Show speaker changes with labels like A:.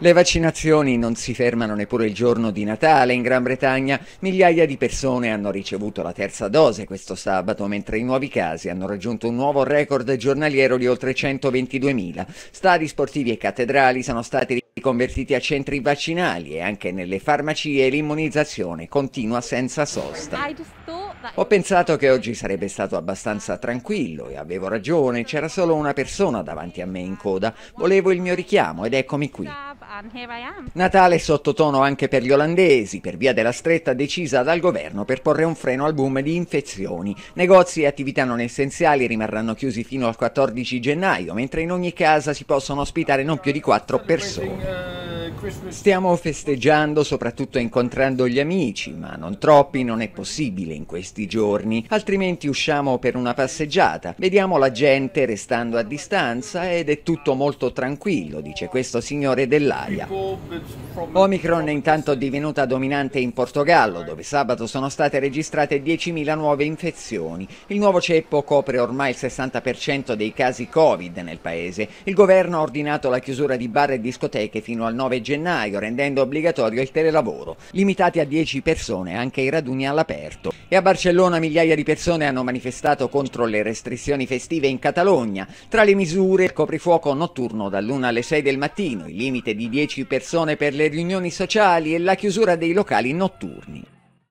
A: Le vaccinazioni non si fermano neppure il giorno di Natale in Gran Bretagna. Migliaia di persone hanno ricevuto la terza dose questo sabato, mentre i nuovi casi hanno raggiunto un nuovo record giornaliero di oltre 122.000. Stadi sportivi e cattedrali sono stati riconvertiti a centri vaccinali e anche nelle farmacie l'immunizzazione continua senza sosta. Ho pensato che oggi sarebbe stato abbastanza tranquillo e avevo ragione, c'era solo una persona davanti a me in coda. Volevo il mio richiamo ed eccomi qui. Natale sottotono anche per gli olandesi, per via della stretta decisa dal governo per porre un freno al boom di infezioni. Negozi e attività non essenziali rimarranno chiusi fino al 14 gennaio, mentre in ogni casa si possono ospitare non più di 4 persone. Stiamo festeggiando, soprattutto incontrando gli amici, ma non troppi non è possibile in questi giorni, altrimenti usciamo per una passeggiata, vediamo la gente restando a distanza ed è tutto molto tranquillo, dice questo signore dell'aria. Omicron è intanto divenuta dominante in Portogallo, dove sabato sono state registrate 10.000 nuove infezioni. Il nuovo ceppo copre ormai il 60% dei casi Covid nel paese. Il governo ha ordinato la chiusura di bar e discoteche fino al 9 giugno gennaio, rendendo obbligatorio il telelavoro, limitati a 10 persone anche i raduni all'aperto. E a Barcellona migliaia di persone hanno manifestato contro le restrizioni festive in Catalogna. Tra le misure, il coprifuoco notturno dall'1 alle 6 del mattino, il limite di 10 persone per le riunioni sociali e la chiusura dei locali notturni.